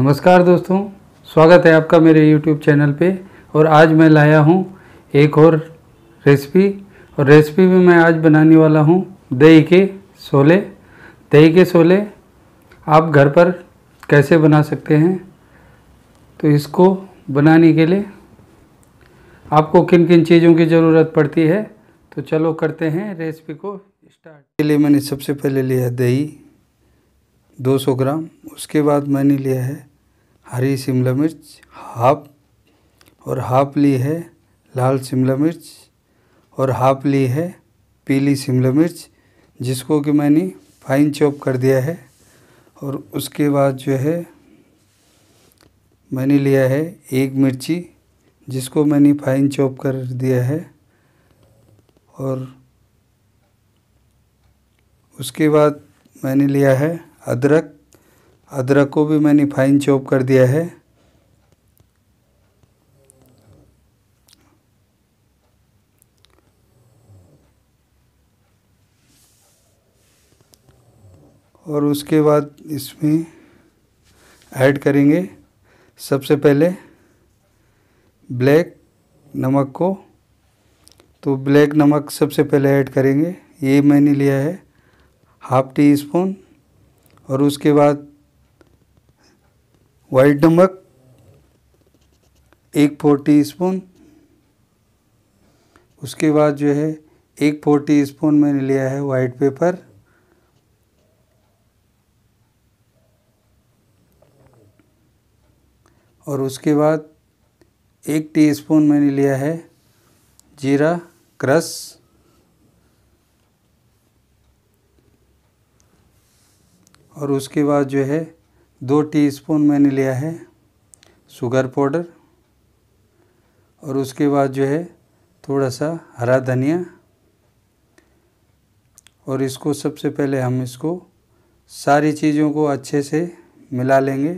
नमस्कार दोस्तों स्वागत है आपका मेरे यूट्यूब चैनल पे और आज मैं लाया हूँ एक और रेसिपी और रेसिपी में मैं आज बनाने वाला हूँ दही के सोले दही के सोले आप घर पर कैसे बना सकते हैं तो इसको बनाने के लिए आपको किन किन चीज़ों की ज़रूरत पड़ती है तो चलो करते हैं रेसिपी को स्टार्ट के लिए मैंने सबसे पहले लिया दही दो सौ ग्राम उसके बाद मैंने लिया है हरी शिमला मिर्च हाफ और हाफ ली है लाल शिमला मिर्च और हाफ ली है पीली शिमला मिर्च जिसको कि मैंने फाइन चॉप कर दिया है और उसके बाद जो है मैंने लिया है एक मिर्ची जिसको मैंने फाइन चॉप कर दिया है और उसके बाद मैंने लिया है अदरक अदरक को भी मैंने फाइन चॉप कर दिया है और उसके बाद इसमें ऐड करेंगे सबसे पहले ब्लैक नमक को तो ब्लैक नमक सबसे पहले ऐड करेंगे ये मैंने लिया है हाफ टी स्पून और उसके बाद वाइट नमक एक फोर टी स्पून उसके बाद जो है एक फोर टी स्पून मैंने लिया है वाइट पेपर और उसके बाद एक टीस्पून मैंने लिया है जीरा क्रश और उसके बाद जो है दो टीस्पून मैंने लिया है शुगर पाउडर और उसके बाद जो है थोड़ा सा हरा धनिया और इसको सबसे पहले हम इसको सारी चीज़ों को अच्छे से मिला लेंगे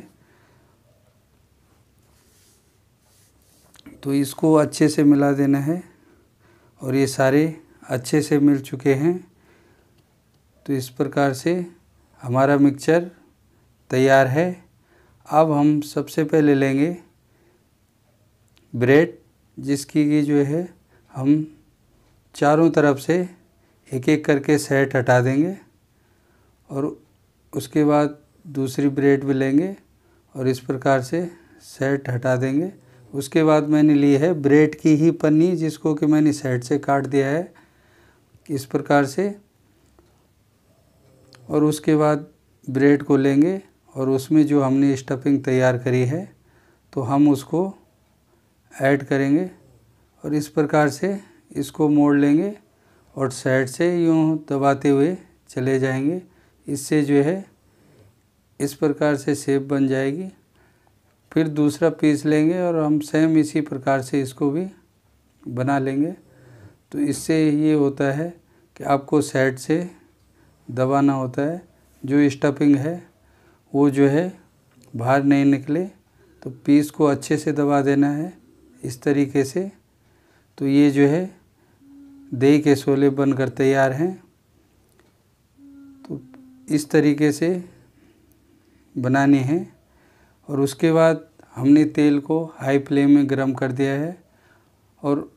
तो इसको अच्छे से मिला देना है और ये सारे अच्छे से मिल चुके हैं तो इस प्रकार से हमारा मिक्सचर तैयार है अब हम सबसे पहले लेंगे ब्रेड जिसकी की जो है हम चारों तरफ से एक एक करके सेट हटा देंगे और उसके बाद दूसरी ब्रेड भी लेंगे और इस प्रकार से सेट हटा देंगे उसके बाद मैंने ली है ब्रेड की ही पन्नी जिसको कि मैंने सेट से काट दिया है इस प्रकार से और उसके बाद ब्रेड को लेंगे और उसमें जो हमने स्टफिंग तैयार करी है तो हम उसको ऐड करेंगे और इस प्रकार से इसको मोड़ लेंगे और साइड से यूँ दबाते हुए चले जाएंगे इससे जो है इस प्रकार से सेप बन जाएगी फिर दूसरा पीस लेंगे और हम सेम इसी प्रकार से इसको भी बना लेंगे तो इससे ये होता है कि आपको साइड से दबाना होता है जो स्टफिंग है वो जो है बाहर नहीं निकले तो पीस को अच्छे से दबा देना है इस तरीके से तो ये जो है दही के छोले बनकर तैयार हैं तो इस तरीके से बनाने हैं और उसके बाद हमने तेल को हाई फ्लेम में गर्म कर दिया है और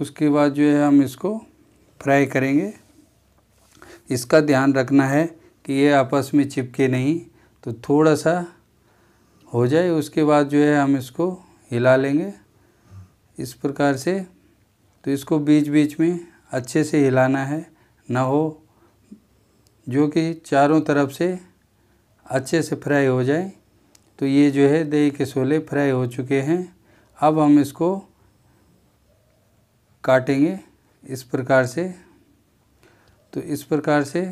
उसके बाद जो है हम इसको फ्राई करेंगे इसका ध्यान रखना है कि ये आपस में चिपके नहीं तो थोड़ा सा हो जाए उसके बाद जो है हम इसको हिला लेंगे इस प्रकार से तो इसको बीच बीच में अच्छे से हिलाना है ना हो जो कि चारों तरफ से अच्छे से फ्राई हो जाए तो ये जो है दही के छोले फ्राई हो चुके हैं अब हम इसको काटेंगे इस प्रकार से तो इस प्रकार से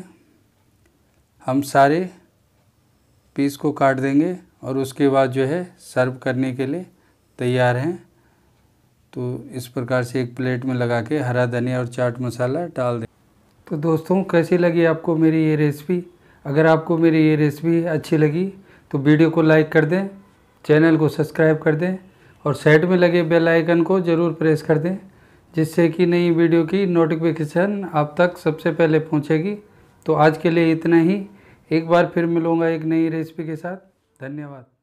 हम सारे पीस को काट देंगे और उसके बाद जो है सर्व करने के लिए तैयार हैं तो इस प्रकार से एक प्लेट में लगा के हरा धनिया और चाट मसाला डाल दें तो दोस्तों कैसी लगी आपको मेरी ये रेसिपी अगर आपको मेरी ये रेसिपी अच्छी लगी तो वीडियो को लाइक कर दें चैनल को सब्सक्राइब कर दें और साइड में लगे बेल आइकन को ज़रूर प्रेस कर दें जिससे कि नई वीडियो की नोटिफिकेशन आप तक सबसे पहले पहुंचेगी तो आज के लिए इतना ही एक बार फिर मिलूँगा एक नई रेसिपी के साथ धन्यवाद